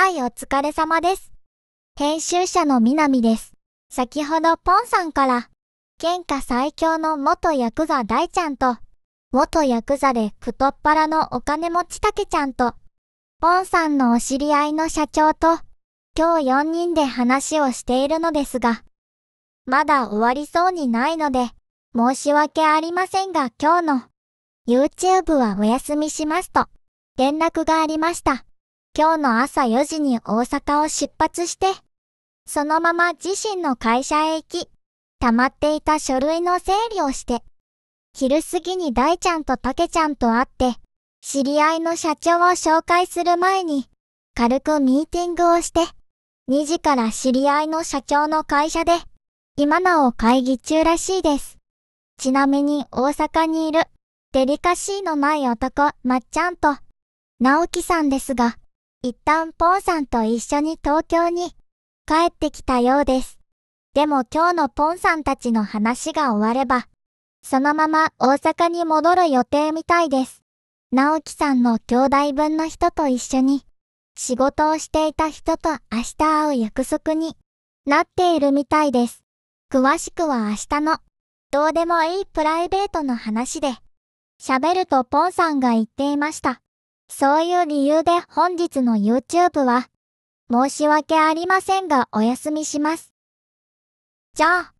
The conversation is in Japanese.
はい、お疲れ様です。編集者の南です。先ほどポンさんから、喧嘩最強の元ヤクザ大ちゃんと、元ヤクザで太っ腹のお金持ちたけちゃんと、ポンさんのお知り合いの社長と、今日4人で話をしているのですが、まだ終わりそうにないので、申し訳ありませんが今日の YouTube はお休みしますと連絡がありました。今日の朝4時に大阪を出発して、そのまま自身の会社へ行き、溜まっていた書類の整理をして、昼過ぎに大ちゃんとたけちゃんと会って、知り合いの社長を紹介する前に、軽くミーティングをして、2時から知り合いの社長の会社で、今なお会議中らしいです。ちなみに大阪にいる、デリカシーのない男、まっちゃんと、直樹さんですが、一旦ポンさんと一緒に東京に帰ってきたようです。でも今日のポンさんたちの話が終われば、そのまま大阪に戻る予定みたいです。直樹さんの兄弟分の人と一緒に、仕事をしていた人と明日会う約束になっているみたいです。詳しくは明日の、どうでもいいプライベートの話で、喋るとポンさんが言っていました。そういう理由で本日の YouTube は、申し訳ありませんがお休みします。じゃあ、